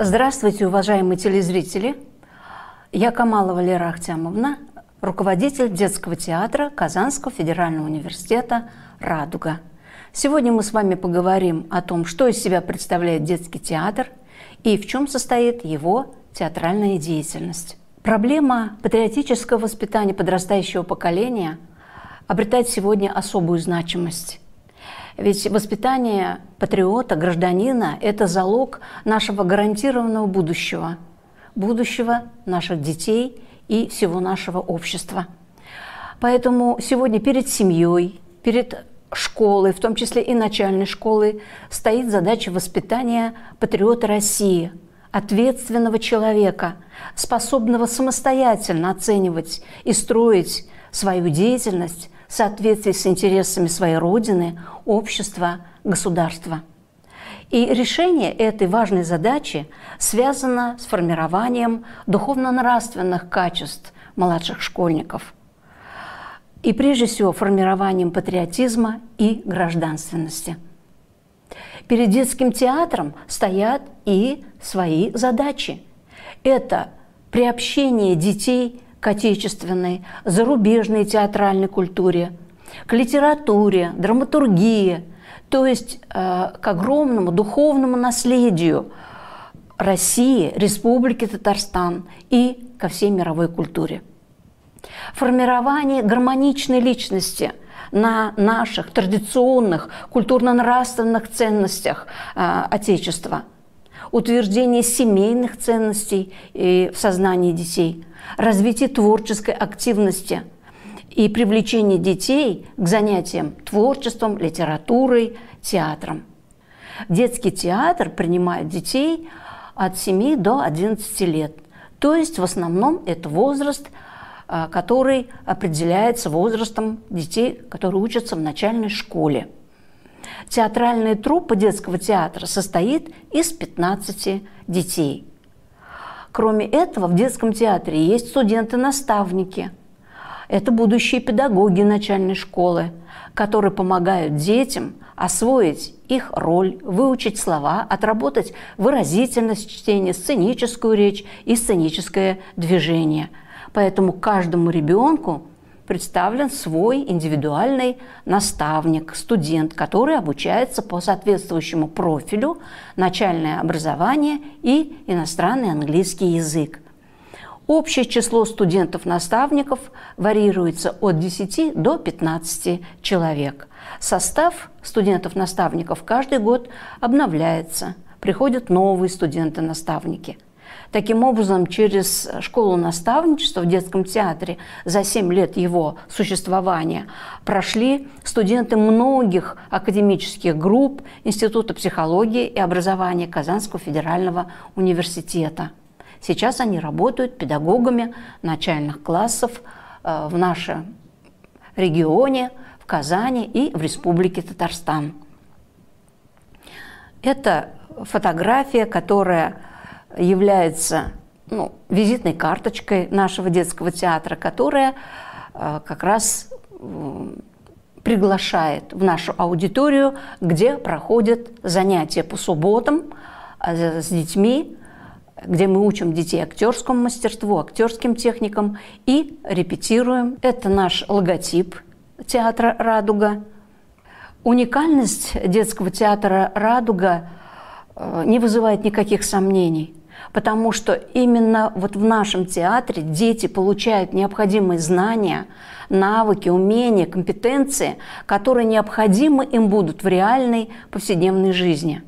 Здравствуйте, уважаемые телезрители! Я Камалова Лера Ахтямовна, руководитель детского театра Казанского федерального университета «Радуга». Сегодня мы с вами поговорим о том, что из себя представляет детский театр и в чем состоит его театральная деятельность. Проблема патриотического воспитания подрастающего поколения обретает сегодня особую значимость. Ведь воспитание патриота, гражданина – это залог нашего гарантированного будущего, будущего наших детей и всего нашего общества. Поэтому сегодня перед семьей, перед школой, в том числе и начальной школы, стоит задача воспитания патриота России, ответственного человека, способного самостоятельно оценивать и строить свою деятельность в соответствии с интересами своей Родины, общества, государства. И решение этой важной задачи связано с формированием духовно-нравственных качеств младших школьников и прежде всего формированием патриотизма и гражданственности. Перед детским театром стоят и свои задачи. Это приобщение детей к отечественной, зарубежной театральной культуре, к литературе, драматургии, то есть э, к огромному духовному наследию России, Республики Татарстан и ко всей мировой культуре. Формирование гармоничной личности на наших традиционных культурно-нравственных ценностях э, Отечества, утверждение семейных ценностей э, в сознании детей – развитие творческой активности и привлечение детей к занятиям творчеством, литературой, театром. Детский театр принимает детей от 7 до 11 лет. То есть в основном это возраст, а, который определяется возрастом детей, которые учатся в начальной школе. Театральная труппа детского театра состоит из 15 детей. Кроме этого, в детском театре есть студенты-наставники. Это будущие педагоги начальной школы, которые помогают детям освоить их роль, выучить слова, отработать выразительность чтения, сценическую речь и сценическое движение. Поэтому каждому ребенку представлен свой индивидуальный наставник, студент, который обучается по соответствующему профилю начальное образование и иностранный английский язык. Общее число студентов-наставников варьируется от 10 до 15 человек. Состав студентов-наставников каждый год обновляется. Приходят новые студенты-наставники – Таким образом, через школу наставничества в детском театре за 7 лет его существования прошли студенты многих академических групп Института психологии и образования Казанского федерального университета. Сейчас они работают педагогами начальных классов э, в нашем регионе, в Казани и в Республике Татарстан. Это фотография, которая является ну, визитной карточкой нашего детского театра, которая э, как раз приглашает в нашу аудиторию, где проходят занятия по субботам а, э, с детьми, где мы учим детей актерскому мастерству, актерским техникам и репетируем. Это наш логотип театра «Радуга». Уникальность детского театра «Радуга» э, не вызывает никаких сомнений – потому что именно вот в нашем театре дети получают необходимые знания, навыки, умения, компетенции, которые необходимы им будут в реальной повседневной жизни.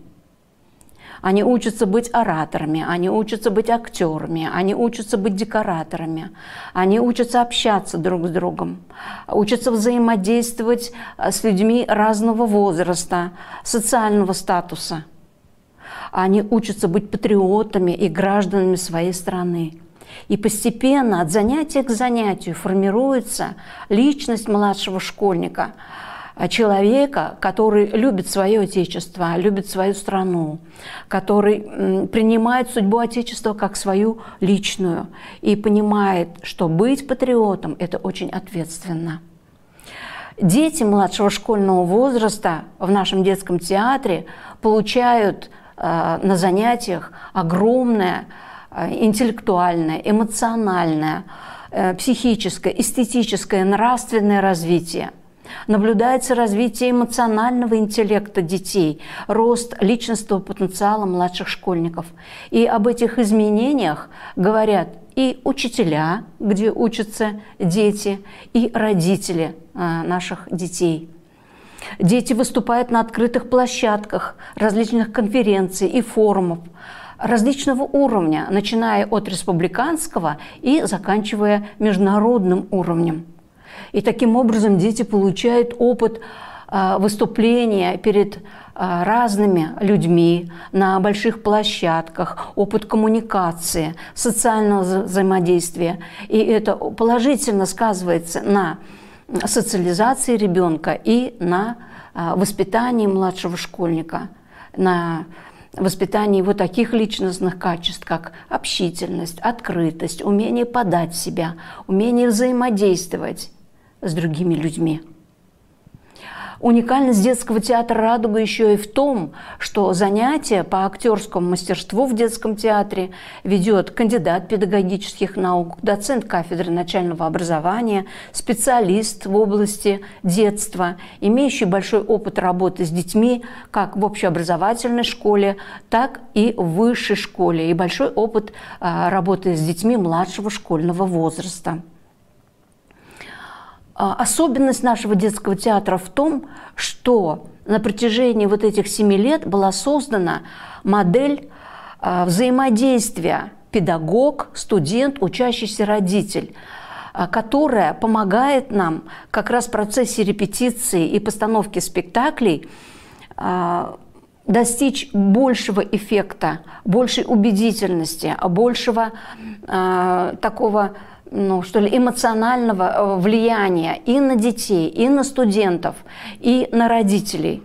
Они учатся быть ораторами, они учатся быть актерами, они учатся быть декораторами, они учатся общаться друг с другом, учатся взаимодействовать э, с людьми разного возраста, социального статуса – они учатся быть патриотами и гражданами своей страны. И постепенно от занятия к занятию формируется личность младшего школьника, а, человека, который любит свое отечество, любит свою страну, который принимает судьбу отечества как свою личную и понимает, что быть патриотом – это очень ответственно. Дети младшего школьного возраста в нашем детском театре получают Э, на занятиях огромное э, интеллектуальное, эмоциональное, э, психическое, эстетическое, нравственное развитие – Наблюдается развитие эмоционального интеллекта детей, рост личностного потенциала младших школьников. И об этих изменениях говорят и учителя, где учатся дети, и родители наших детей. Дети выступают на открытых площадках различных конференций и форумов различного уровня, начиная от республиканского и заканчивая международным уровнем. И таким образом дети получают опыт а, выступления перед а, разными людьми на больших площадках, опыт коммуникации, социального взаимодействия. И это положительно сказывается на социализации ребенка и на а, воспитании младшего школьника, на воспитании его таких личностных качеств, как общительность, открытость, умение подать себя, умение взаимодействовать с другими людьми. Уникальность детского театра «Радуга» еще и в том, что занятия по актерскому мастерству в детском театре ведет кандидат педагогических наук, доцент кафедры начального образования, специалист в области детства, имеющий большой опыт работы с детьми как в общеобразовательной школе, так и в высшей школе, и большой опыт а, работы с детьми младшего школьного возраста. А, особенность нашего детского театра в том, что на протяжении вот этих семи лет была создана модель а, взаимодействия педагог, студент, учащийся родитель а, которая помогает нам как раз в процессе репетиции и постановки спектаклей достичь большего эффекта, большей убедительности, большего такого ну, что ли, эмоционального э, влияния и на детей, и на студентов, и на родителей.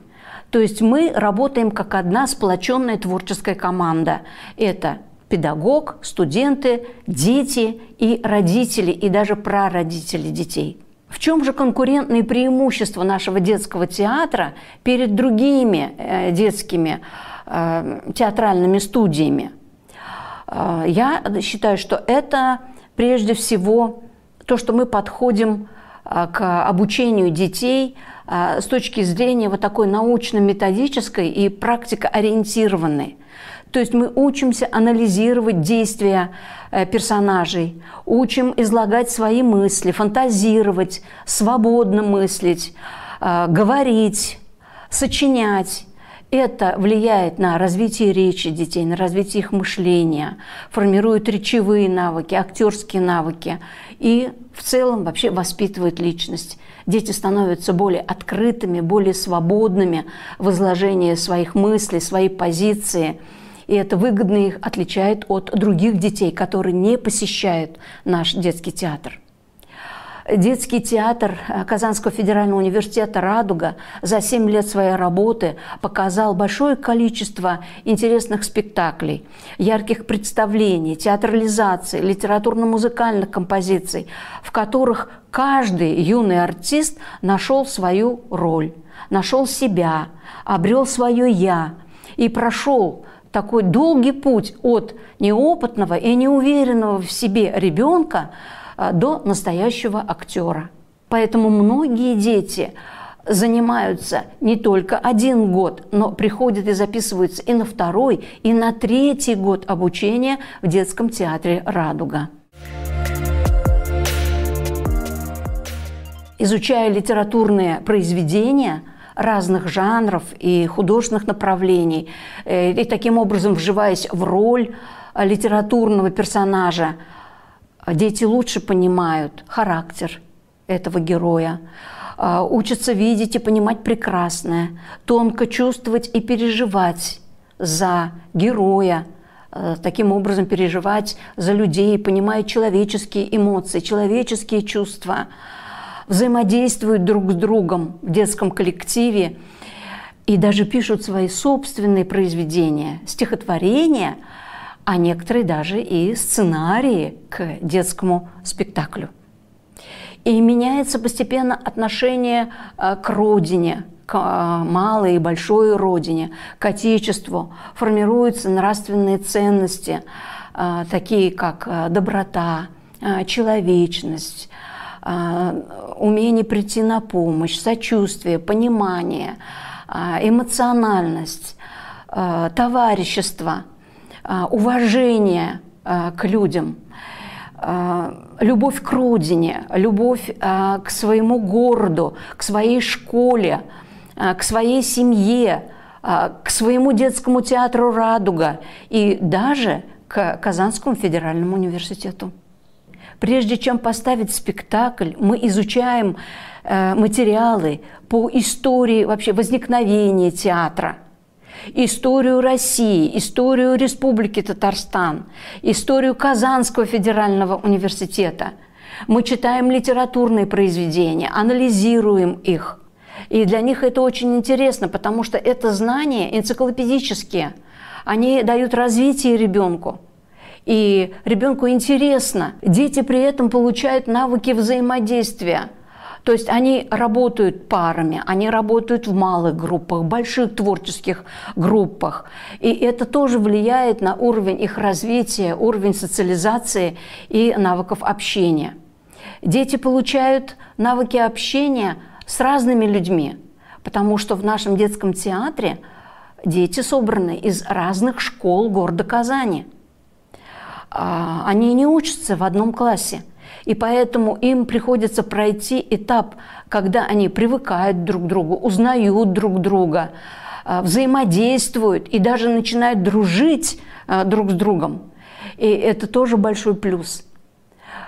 То есть мы работаем как одна сплоченная творческая команда. Это педагог, студенты, дети и родители, и даже прародители детей. В чем же конкурентные преимущества нашего детского театра перед другими э, детскими э, театральными студиями? Я считаю, что это прежде всего то, что мы подходим а, к обучению детей а, с точки зрения вот такой научно-методической и практикоориентированной. То есть мы учимся анализировать действия э, персонажей, учим излагать свои мысли, фантазировать, свободно мыслить, а, говорить, сочинять. Это влияет на развитие речи детей, на развитие их мышления, формирует речевые навыки, актерские навыки и в целом вообще воспитывает личность. Дети становятся более открытыми, более свободными в изложении своих мыслей, своей позиции. И это выгодно их отличает от других детей, которые не посещают наш детский театр. Детский театр э, Казанского федерального университета «Радуга» за 7 лет своей работы показал большое количество интересных спектаклей, ярких представлений, театрализаций, литературно-музыкальных композиций, в которых каждый юный артист нашел свою роль, нашел себя, обрел свое «я» и прошел такой долгий путь от неопытного и неуверенного в себе ребенка – Э, до настоящего актера. Поэтому многие дети занимаются не только один год, но приходят и записываются и на второй, и на третий год обучения в детском театре «Радуга». Изучая литературные произведения – разных жанров и художественных направлений, э, и таким образом вживаясь в роль э, литературного персонажа, а дети лучше понимают характер этого героя, а, учатся видеть и понимать прекрасное, тонко чувствовать и переживать за героя, а, таким образом переживать за людей, понимая человеческие эмоции, человеческие чувства, взаимодействуют друг с другом в детском коллективе и даже пишут свои собственные произведения, стихотворения – а некоторые даже и сценарии к детскому спектаклю. И меняется постепенно отношение э, к родине, к э, малой и большой родине, к отечеству. Формируются нравственные ценности, э, такие как доброта, человечность, умение прийти на помощь, сочувствие, понимание, эмоциональность, товарищество – а, уважение а, к людям, а, любовь к родине, любовь к своему городу, к своей школе, к своей семье, к своему детскому театру «Радуга» и даже к Казанскому федеральному университету. Прежде чем поставить спектакль, мы изучаем э, материалы по истории вообще возникновения театра – историю России, историю Республики Татарстан, историю Казанского федерального университета. Мы читаем литературные произведения, анализируем их. И для них это очень интересно, потому что это знания энциклопедические. Они дают развитие ребенку. И ребенку интересно. Дети при этом получают навыки взаимодействия – то есть они работают парами, они работают в малых группах, больших творческих группах. И это тоже влияет на уровень их развития, уровень социализации и навыков общения. Дети получают навыки общения с разными людьми, потому что в нашем детском театре дети собраны из разных школ города Казани. А, они не учатся в одном классе – и поэтому им приходится пройти этап, когда они привыкают друг к другу, узнают друг друга, э, взаимодействуют и даже начинают дружить э, друг с другом. И это тоже большой плюс.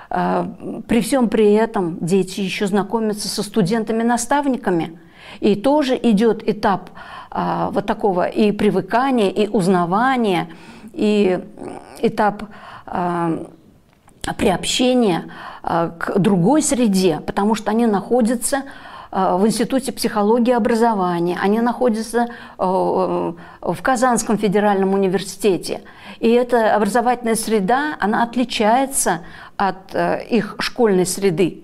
Э, при всем при этом дети еще знакомятся со студентами-наставниками. И тоже идет этап вот такого и привыкания, и узнавания, и этап а, приобщение а, к другой среде, потому что они находятся а, в Институте психологии и образования, они находятся в Казанском федеральном университете. И эта образовательная среда, она отличается от их школьной среды.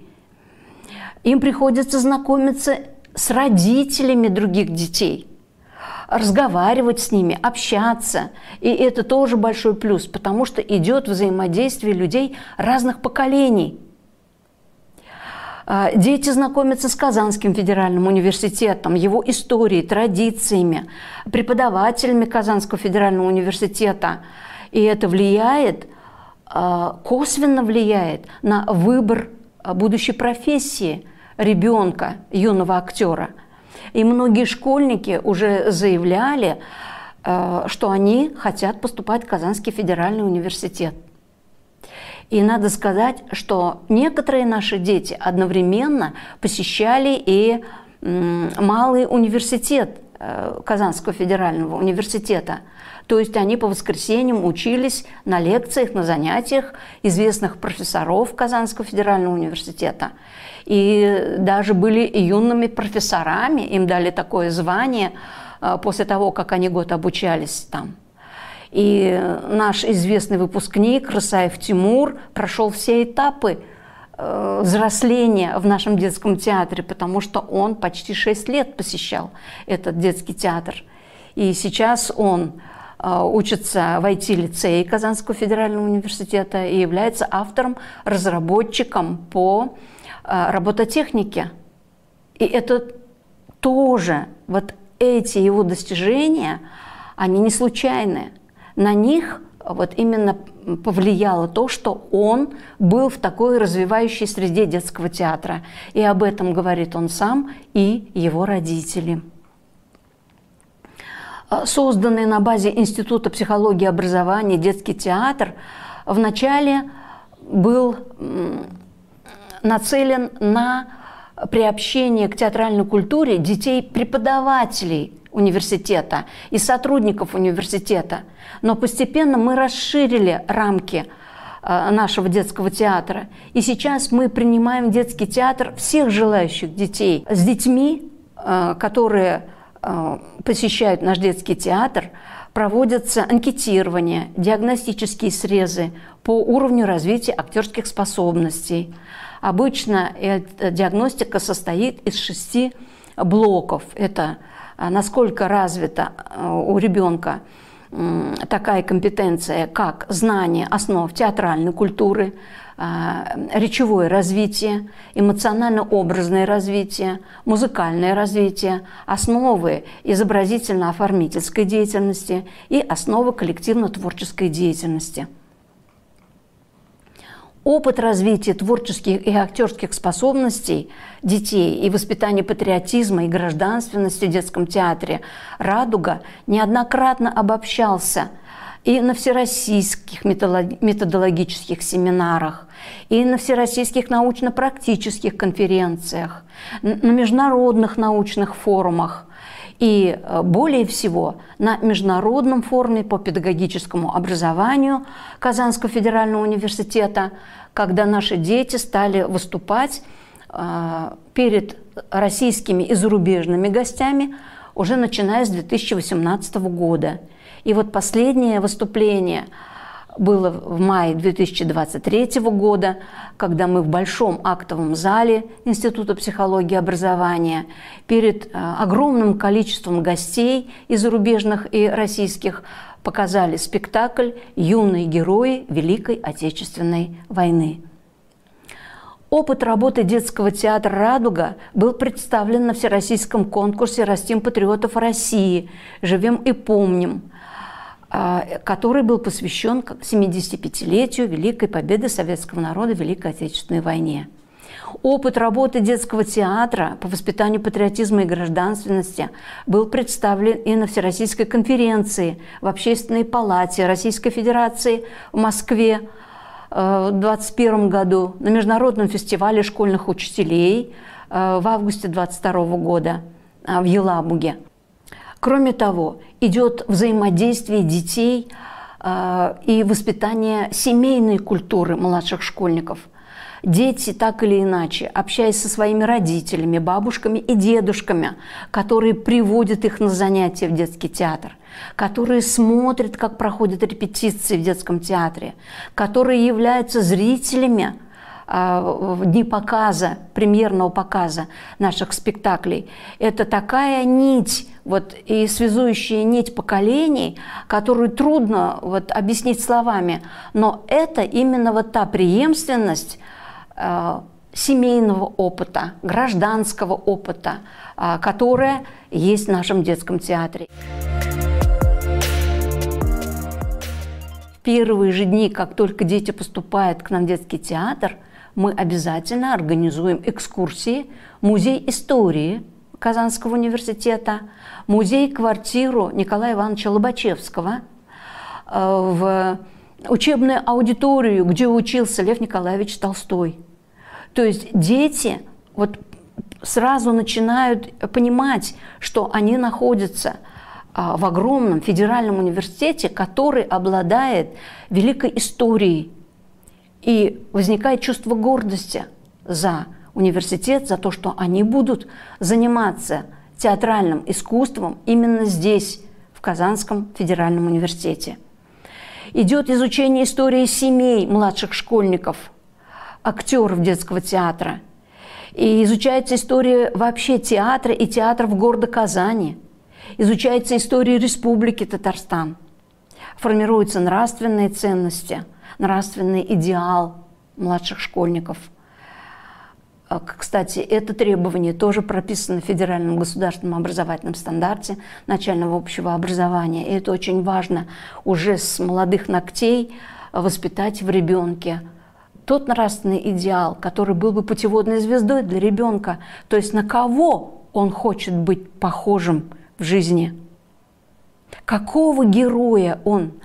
Им приходится знакомиться с родителями других детей – разговаривать с ними, общаться. И это тоже большой плюс, потому что идет взаимодействие людей разных поколений. А, дети знакомятся с Казанским федеральным университетом, его историей, традициями, преподавателями Казанского федерального университета. И это влияет, а, косвенно влияет на выбор а, будущей профессии ребенка, юного актера – и многие школьники уже заявляли, э, что они хотят поступать в Казанский федеральный университет. И надо сказать, что некоторые наши дети одновременно посещали и малый университет э, Казанского федерального университета. То есть они по воскресеньям учились на лекциях, на занятиях известных профессоров Казанского федерального университета и даже были юными профессорами, им дали такое звание а, после того, как они год обучались там. И наш известный выпускник Рысаев Тимур прошел все этапы э, взросления в нашем детском театре, потому что он почти 6 лет посещал этот детский театр. И сейчас он а, учится в IT-лицее Казанского федерального университета и является автором, разработчиком по а, робототехнике. И это тоже, вот эти его достижения, они не случайны. На них вот именно повлияло то, что он был в такой развивающей среде детского театра. И об этом говорит он сам и его родители. Э, созданный на базе Института психологии и образования детский театр вначале был нацелен на приобщение к театральной культуре детей преподавателей университета и сотрудников университета. Но постепенно мы расширили рамки э, нашего детского театра. И сейчас мы принимаем детский театр всех желающих детей с детьми, э, которые Э, посещают наш детский театр, проводятся анкетирования, диагностические срезы по уровню развития актерских способностей. Обычно эта диагностика состоит из шести блоков. Это э, насколько развита э, у ребенка такая компетенция, как знание основ театральной культуры, а, речевое развитие, эмоционально-образное развитие, музыкальное развитие, основы изобразительно-оформительской деятельности и основы коллективно-творческой деятельности. Опыт развития творческих и актерских способностей детей и воспитание патриотизма и гражданственности в детском театре «Радуга» неоднократно обобщался – и на всероссийских методологических семинарах, и на всероссийских научно-практических конференциях, на международных научных форумах и э, более всего на Международном форуме по педагогическому образованию Казанского федерального университета, когда наши дети стали выступать э, перед российскими и зарубежными гостями уже начиная с 2018 года – и вот последнее выступление было в мае 2023 года, когда мы в большом актовом зале Института психологии и образования перед э, огромным количеством гостей из зарубежных, и российских показали спектакль «Юные герои Великой Отечественной войны». Опыт работы детского театра «Радуга» был представлен на всероссийском конкурсе «Растим патриотов России. Живем и помним», а, который был посвящен 75-летию Великой Победы Советского народа в Великой Отечественной войне. Опыт работы детского театра по воспитанию патриотизма и гражданственности был представлен и на Всероссийской конференции в Общественной палате Российской Федерации в Москве э, в 2021 году, на Международном фестивале школьных учителей э, в августе 2022 года э, в Елабуге. Кроме того, идет взаимодействие детей а, и воспитание семейной культуры младших школьников. Дети так или иначе, общаясь со своими родителями, бабушками и дедушками, которые приводят их на занятия в детский театр, которые смотрят, как проходят репетиции в детском театре, которые являются зрителями – а, в дни показа, премьерного показа наших спектаклей. Это такая нить, вот, и связующая нить поколений, которую трудно вот, объяснить словами. Но это именно вот та преемственность э, семейного опыта, гражданского опыта, э, которая есть в нашем детском театре. В первые же дни, как только дети поступают к нам в детский театр – мы обязательно организуем экскурсии, музей истории Казанского университета, музей-квартиру Николая Ивановича Лобачевского, э, в учебную аудиторию, где учился Лев Николаевич Толстой. То есть дети вот сразу начинают понимать, что они находятся э, в огромном федеральном университете, который обладает великой историей, и возникает чувство гордости за университет, за то, что они будут заниматься театральным искусством именно здесь, в Казанском федеральном университете. Идет изучение истории семей младших школьников, актеров детского театра. И изучается история вообще театра и театров города Казани. Изучается история Республики Татарстан. Формируются нравственные ценности – нравственный идеал младших школьников. А, кстати, это требование тоже прописано в Федеральном государственном образовательном стандарте начального общего образования. И это очень важно уже с молодых ногтей воспитать в ребенке тот нравственный идеал, который был бы путеводной звездой для ребенка, то есть на кого он хочет быть похожим в жизни, какого героя он –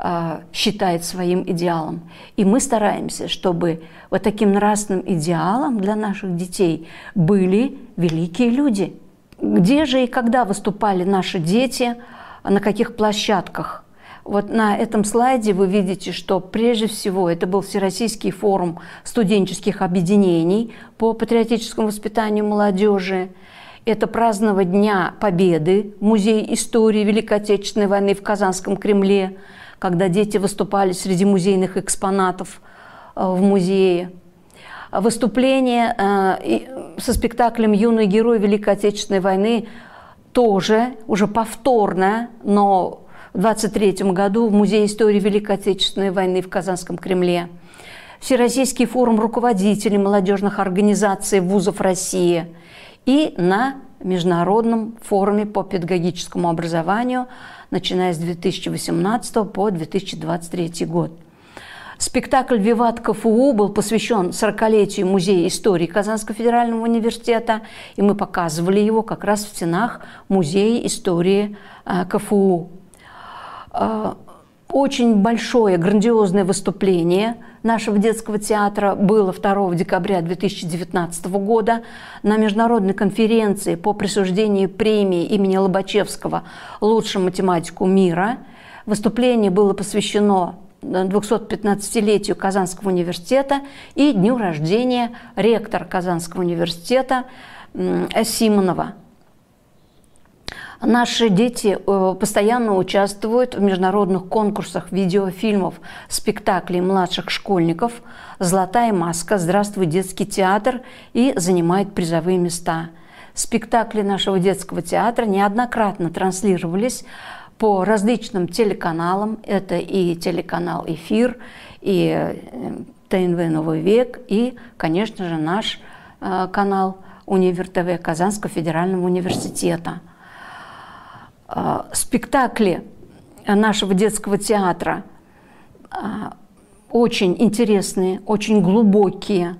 а, считает своим идеалом. И мы стараемся, чтобы вот таким нравственным идеалом для наших детей были великие люди. Где же и когда выступали наши дети, на каких площадках? Вот на этом слайде вы видите, что прежде всего это был Всероссийский форум студенческих объединений по патриотическому воспитанию молодежи это празднование Дня Победы музей истории Великой Отечественной войны в Казанском Кремле когда дети выступали среди музейных экспонатов э, в музее. Выступление э, со спектаклем «Юный герой Великой Отечественной войны» тоже, уже повторное, но в 23 году в Музее истории Великой Отечественной войны в Казанском Кремле. Всероссийский форум руководителей молодежных организаций вузов России и на международном форуме по педагогическому образованию, начиная с 2018 по 2023 год. Спектакль «Виват КФУ» был посвящен 40-летию Музея истории Казанского федерального университета, и мы показывали его как раз в стенах Музея истории э, КФУ. Э, очень большое, грандиозное выступление нашего детского театра было 2 декабря 2019 года на международной конференции по присуждению премии имени Лобачевского «Лучшему математику мира». Выступление было посвящено 215-летию Казанского университета и дню рождения ректора Казанского университета Симонова – Наши дети э, постоянно участвуют в международных конкурсах видеофильмов, спектаклей младших школьников «Золотая маска», «Здравствуй, детский театр» и занимают призовые места. Спектакли нашего детского театра неоднократно транслировались по различным телеканалам. Это и телеканал «Эфир», и э, ТНВ «Новый век», и, конечно же, наш э, канал «Универ ТВ» Казанского федерального университета. Э, спектакли нашего детского театра э, очень интересные, очень глубокие.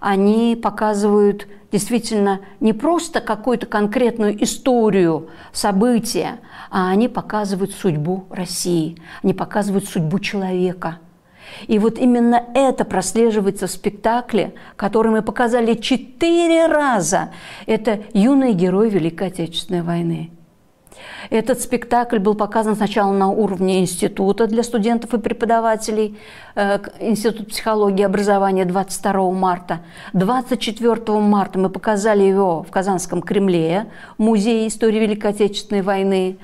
Они показывают действительно не просто какую-то конкретную историю, события, а они показывают судьбу России, они показывают судьбу человека. И вот именно это прослеживается в спектакле, который мы показали четыре раза. Это «Юный герой Великой Отечественной войны». Этот спектакль был показан сначала на уровне института для студентов и преподавателей, э, Институт психологии и образования 22 марта. 24 марта мы показали его в Казанском Кремле, Музее истории Великой Отечественной войны.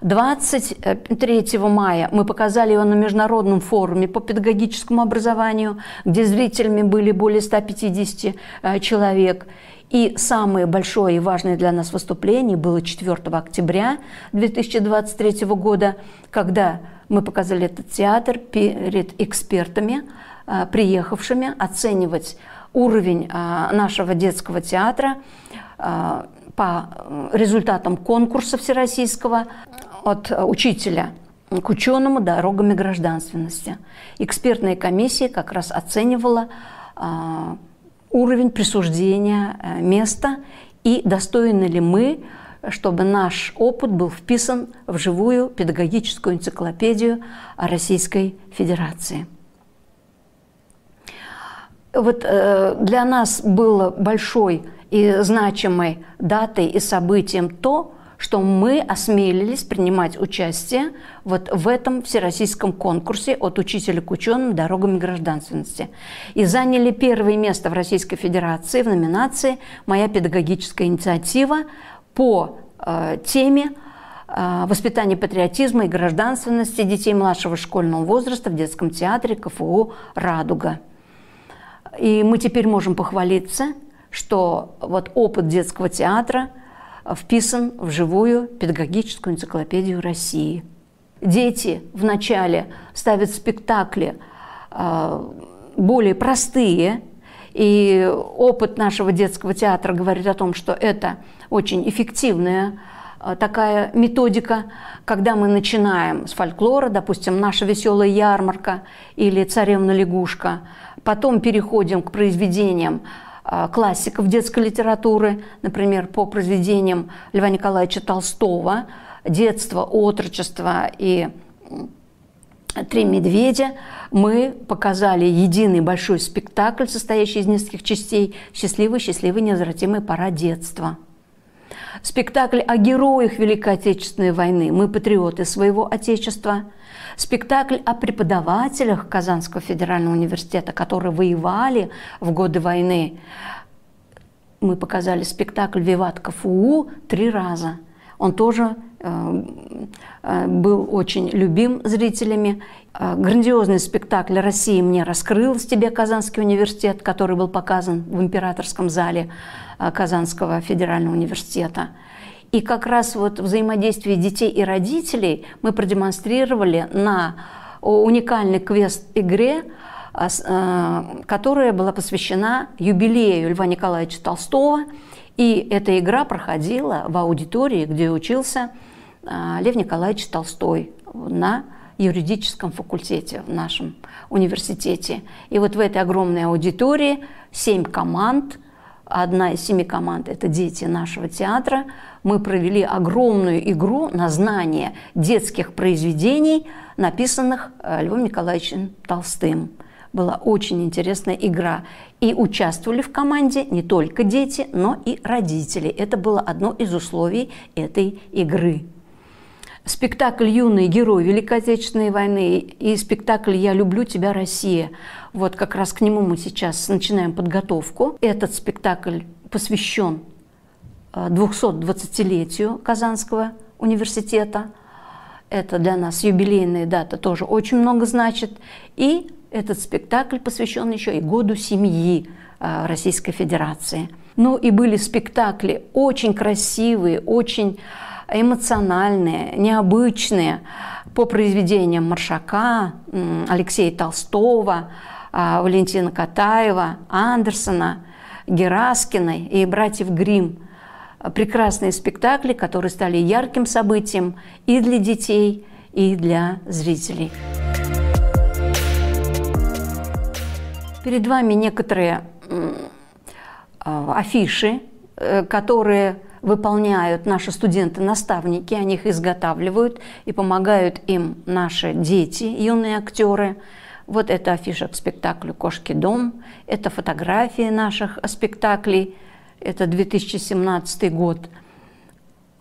23 мая мы показали его на международном форуме по педагогическому образованию, где зрителями были более 150 э, человек. И самое большое и важное для нас выступление было 4 октября 2023 года, когда мы показали этот театр перед экспертами, а, приехавшими оценивать уровень а, нашего детского театра а, по результатам конкурса всероссийского от учителя к ученому «Дорогами гражданственности». Экспертная комиссия как раз оценивала уровень присуждения э, места и достойны ли мы, чтобы наш опыт был вписан в живую педагогическую энциклопедию Российской Федерации. Вот э, для нас было большой и значимой датой и событием то, что мы осмелились принимать участие вот в этом всероссийском конкурсе от учителя к ученым «Дорогами гражданственности». И заняли первое место в Российской Федерации в номинации «Моя педагогическая инициатива» по э, теме э, воспитание патриотизма и гражданственности детей младшего школьного возраста в детском театре КФУ «Радуга». И мы теперь можем похвалиться, что вот опыт детского театра – Э, вписан в живую педагогическую энциклопедию России. Дети вначале ставят спектакли э, более простые, и опыт нашего детского театра говорит о том, что это очень эффективная э, такая методика, когда мы начинаем с фольклора, допустим, «Наша веселая ярмарка» или «Царевна лягушка», потом переходим к произведениям а, классиков детской литературы, например, по произведениям Льва Николаевича Толстого «Детство, отрочество» и «Три медведя» мы показали единый большой спектакль, состоящий из нескольких частей «Счастливый, счастливый, незвратимый пора детства» спектакль о героях Великой Отечественной войны «Мы патриоты своего Отечества», спектакль о преподавателях Казанского федерального университета, которые воевали в годы войны. Мы показали спектакль «Виват КФУ» три раза – он тоже э, э, был очень любим зрителями. Э, грандиозный спектакль России мне раскрыл с тебе Казанский университет», который был показан в императорском зале Казанского федерального университета. И как раз вот взаимодействие детей и родителей мы продемонстрировали на уникальной квест-игре, которая была посвящена юбилею Льва Николаевича Толстого – и эта игра проходила в аудитории, где учился а, Лев Николаевич Толстой на юридическом факультете в нашем университете. И вот в этой огромной аудитории семь команд, одна из семи команд – это дети нашего театра, мы провели огромную игру на знание детских произведений, написанных э, Львом Николаевичем Толстым. Была очень интересная игра. И участвовали в команде не только дети, но и родители. Это было одно из условий этой игры. Спектакль «Юный герой Великой Отечественной войны» и спектакль «Я люблю тебя, Россия». Вот как раз к нему мы сейчас начинаем подготовку. Этот спектакль посвящен 220-летию э, Казанского университета. Это для нас юбилейная дата тоже очень много значит. И этот спектакль посвящен еще и году семьи а, Российской Федерации. Ну и были спектакли очень красивые, очень эмоциональные, необычные по произведениям Маршака, Алексея Толстого, а, Валентина Катаева, Андерсона, Гераскиной и братьев Грим. Прекрасные спектакли, которые стали ярким событием и для детей, и для зрителей. Перед вами некоторые а, афиши, э, которые выполняют наши студенты-наставники, они их изготавливают и помогают им наши дети, юные актеры. Вот это афиша к спектаклю «Кошки дом», это фотографии наших спектаклей, это 2017 год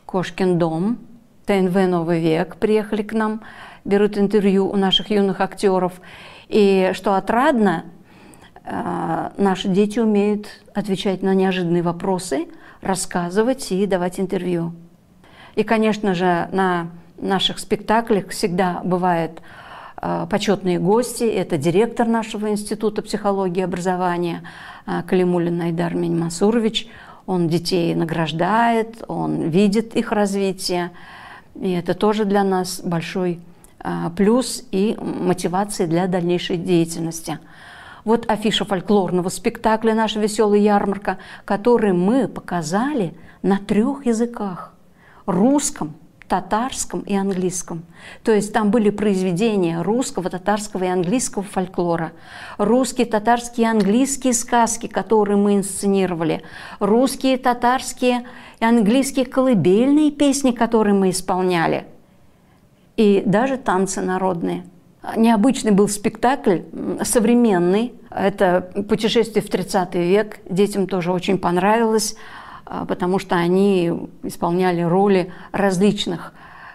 «Кошкин дом», ТНВ «Новый век» приехали к нам, берут интервью у наших юных актеров. И что отрадно, а, наши дети умеют отвечать на неожиданные вопросы, рассказывать и давать интервью. И, конечно же, на наших спектаклях всегда бывают а, почетные гости. Это директор нашего Института психологии и образования а, Калимулин Айдар Масурович. Он детей награждает, он видит их развитие. И это тоже для нас большой плюс и мотивация для дальнейшей деятельности. Вот афиша фольклорного спектакля «Наша веселая ярмарка», который мы показали на трех языках – русском, татарском и английском. То есть там были произведения русского, татарского и английского фольклора, русские, татарские и английские сказки, которые мы инсценировали, русские, татарские и английские колыбельные песни, которые мы исполняли, и даже танцы народные – Необычный был спектакль, современный. Это путешествие в 30 век. Детям тоже очень понравилось, а, потому что они исполняли роли различных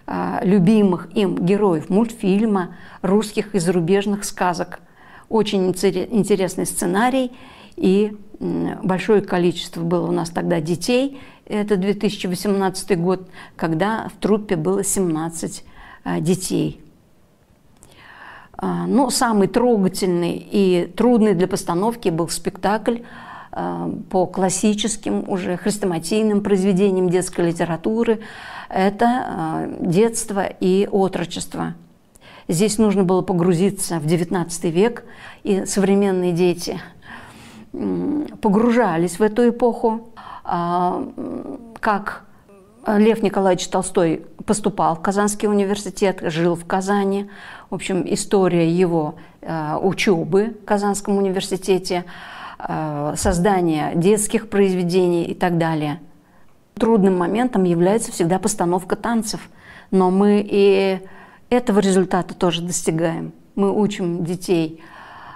а, любимых им героев мультфильма, русских и зарубежных сказок. Очень интересный сценарий и большое количество было у нас тогда детей. Это 2018 год, когда в труппе было 17 а, детей. А, Но ну, самый трогательный и трудный для постановки был спектакль а, по классическим уже хрестоматийным произведениям детской литературы. Это а, детство и отрочество. Здесь нужно было погрузиться в XIX век, и современные дети погружались в эту эпоху, как Лев Николаевич Толстой поступал в Казанский университет, жил в Казани. В общем, история его э, учебы в Казанском университете, э, создания детских произведений и так далее. Трудным моментом является всегда постановка танцев, но мы и этого результата тоже достигаем. Мы учим детей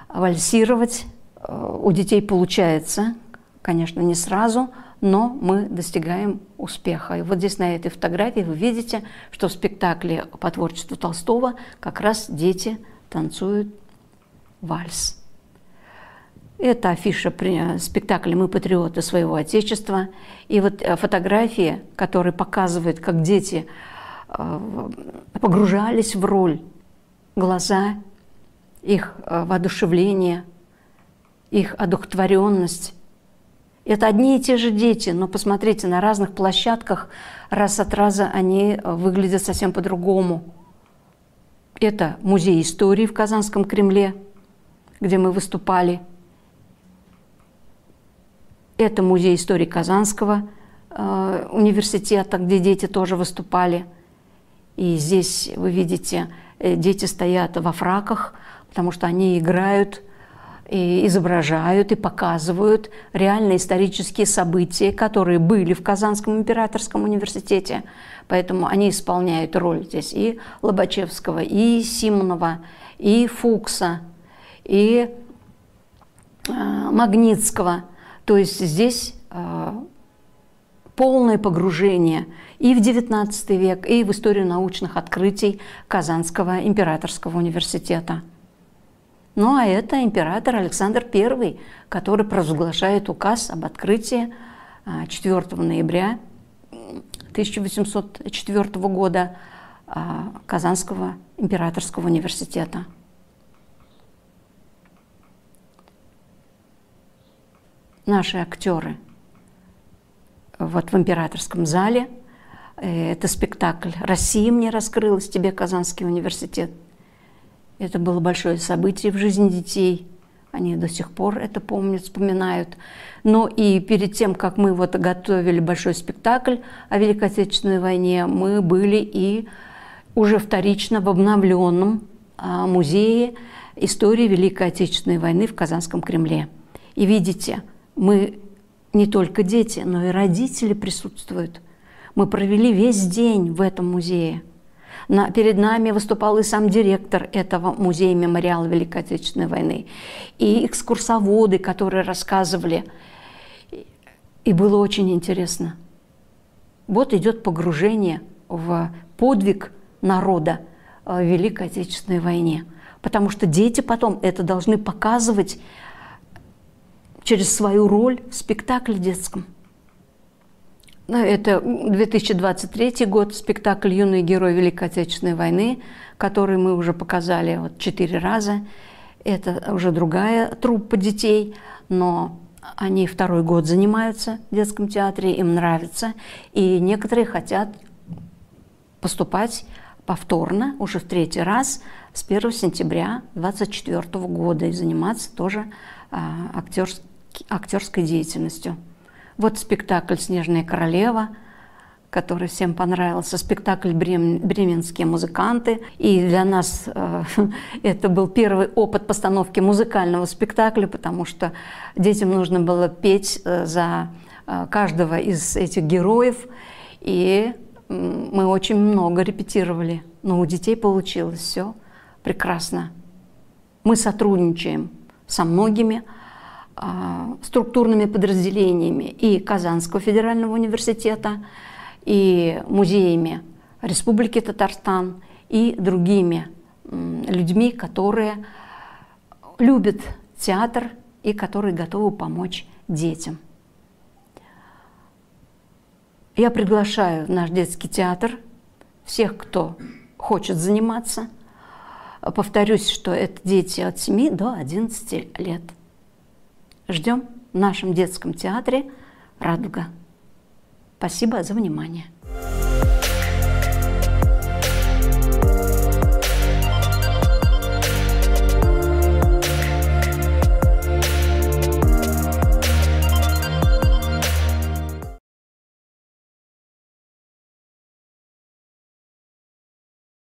вальсировать, э, у детей получается, конечно, не сразу – но мы достигаем успеха. И вот здесь на этой фотографии вы видите, что в спектакле по творчеству Толстого как раз дети танцуют вальс. Это афиша э, спектакля «Мы патриоты своего Отечества». И вот э, фотографии, которые показывают, как дети э, погружались в роль, глаза, их воодушевление, их одухотворенность, это одни и те же дети, но посмотрите, на разных площадках раз от раза они э, выглядят совсем по-другому. Это музей истории в Казанском Кремле, где мы выступали. Это музей истории Казанского э, университета, где дети тоже выступали. И здесь, вы видите, э, дети стоят во фраках, потому что они играют – и изображают и показывают реальные исторические события, которые были в Казанском императорском университете. Поэтому они исполняют роль здесь и Лобачевского, и Симонова, и Фукса, и э, Магнитского. То есть здесь э, полное погружение и в XIX век, и в историю научных открытий Казанского императорского университета. Ну а это император Александр I, который провозглашает указ об открытии 4 а, ноября 1804 года а, Казанского императорского университета. Наши актеры вот в императорском зале. Э, это спектакль «Россия мне раскрылась, тебе Казанский университет», это было большое событие в жизни детей. Они до сих пор это помнят, вспоминают. Но ну и перед тем, как мы вот готовили большой спектакль о Великой Отечественной войне, мы были и уже вторично в обновленном а, музее истории Великой Отечественной войны в Казанском Кремле. И видите, мы не только дети, но и родители присутствуют. Мы провели весь день в этом музее – на, перед нами выступал и сам директор этого музея мемориала Великой Отечественной войны, и экскурсоводы, которые рассказывали. И было очень интересно. Вот идет погружение в подвиг народа э, в Великой Отечественной войне. Потому что дети потом это должны показывать через свою роль в спектакле детском. Это 2023 год, спектакль «Юный герой Великой Отечественной войны», который мы уже показали вот четыре раза. Это уже другая труппа детей, но они второй год занимаются в детском театре, им нравится, и некоторые хотят поступать повторно, уже в третий раз, с 1 сентября 2024 года и заниматься тоже а, актерской деятельностью. Вот спектакль «Снежная королева», который всем понравился, спектакль «Бременские музыканты». И для нас э, это был первый опыт постановки музыкального спектакля, потому что детям нужно было петь э, за э, каждого из этих героев. И мы очень много репетировали, но у детей получилось все прекрасно. Мы сотрудничаем со многими, а, структурными подразделениями и Казанского федерального университета, и музеями Республики Татарстан, и другими людьми, которые любят театр и которые готовы помочь детям. Я приглашаю в наш детский театр всех, кто хочет заниматься. Повторюсь, что это дети от 7 до 11 лет. Ждем в нашем детском театре «Радуга». Спасибо за внимание.